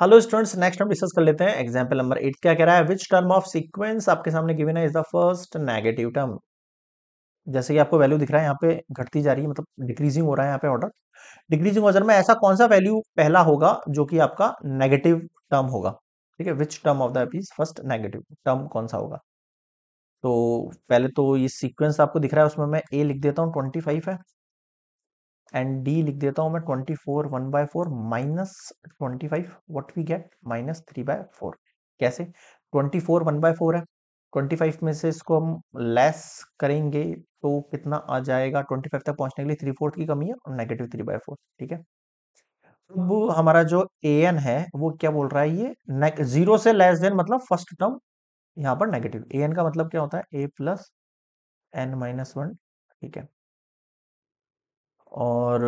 hello students next हम discuss कर लेते हैं एग्जांपल नंबर एट क्या कह रहा है विच टर्म ऑफ सीक्वेंस आपके सामने गिवन है is the first negative term जैसे कि आपको वैल्यू दिख रहा है यहाँ पे घटती जा रही है मतलब डिक्रीजिंग हो रहा है यहाँ पे ऑर्डर डिक्रीजिंग ऑर्डर में ऐसा कौन सा वैल्यू पहला होगा जो कि आपका नेगेटिव टर्म होगा ठीक है which term of the is first negative term कौन सा होगा तो पहले तो ये सीक्वेंस आपको दिख रहा है उसमें मैं ए लिख देता हूँ ट्वेंटी फाइव है एंड डी लिख देता हूं मैं twenty four one by four minus twenty five what we get minus three by four कैसे twenty four one by four है ट्वेंटी फाइव में से इसको हम लेस करेंगे तो कितना आ जाएगा ट्वेंटी फाइव तक पहुंचने के लिए थ्री फोर्थ की कमी है और नेगेटिव थ्री बाय फोर ठीक है अब हमारा जो ए एन है वो क्या बोल रहा है ये जीरो से लेस देन मतलब फर्स्ट टर्म यहाँ पर नेगेटिव ए एन का मतलब क्या होता है a plus n minus one ठीक है और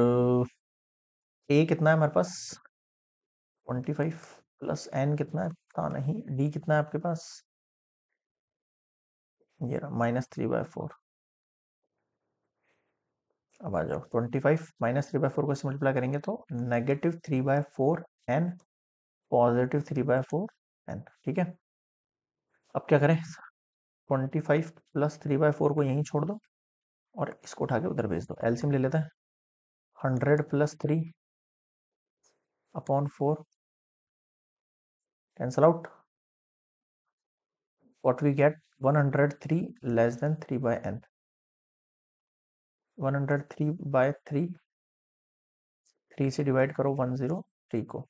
ए कितना है हमारे पास ट्वेंटी फाइव प्लस एन कितना है पता नहीं डी कितना है आपके पास ये रहा माइनस थ्री बाय फोर अब आ जाओ twenty five minus three by four को इसे मल्टीप्लाई करेंगे तो negative three by four n positive three by four n ठीक है अब क्या करें twenty five plus three by four को यहीं छोड़ दो और इसको उठा के उधर भेज दो एलसीएम ले लेते हैं hundred plus three upon four cancel out what we get one hundred three less than three by n one hundred three by three three से डिवाइड करो वन जीरो थ्री को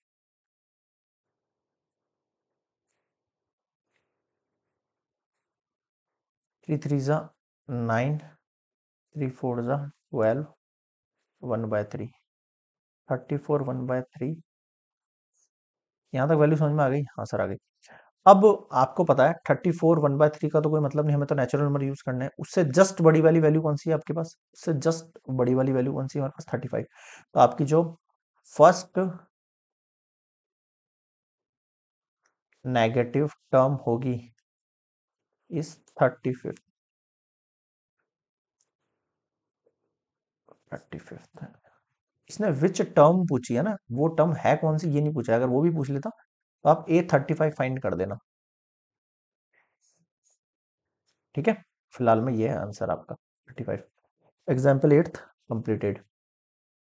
थ्री थ्री ज़ा nine three four ज़ा twelve one by three thirty four one by three यहाँ तक value समझ में आ गई हाँ सर आ गई अब आपको पता है thirty four one by three का तो कोई मतलब नहीं हमें तो नेचुरल नंबर यूज करना है उससे जस्ट बड़ी वाली वैल्यू कौन सी है आपके पास उससे जस्ट बड़ी वाली वैल्यू कौन सी है हमारे पास थर्टी फाइव तो आपकी जो फर्स्ट नेगेटिव टर्म होगी इस थर्टी फिफ्थ इसने विच टर्म पूछी है ना वो टर्म है कौन सी ये नहीं पूछा अगर वो भी पूछ लेता तो आप ए थर्टी फाइव फाइंड कर देना ठीक है फिलहाल में ये है आंसर आपका thirty five example eighth completed